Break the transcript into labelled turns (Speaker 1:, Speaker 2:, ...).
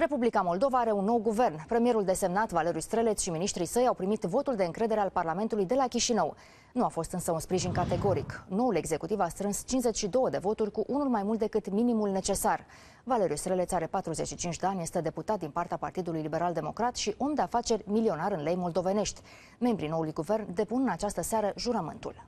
Speaker 1: Republica Moldova are un nou guvern. Premierul desemnat Valeriu Streleț și ministrii săi au primit votul de încredere al Parlamentului de la Chișinău. Nu a fost însă un sprijin categoric. Noul executiv a strâns 52 de voturi cu unul mai mult decât minimul necesar. Valeriu Streleț are 45 de ani, este deputat din partea Partidului Liberal Democrat și om de afaceri milionar în lei moldovenești. Membrii noului guvern depun în această seară jurământul.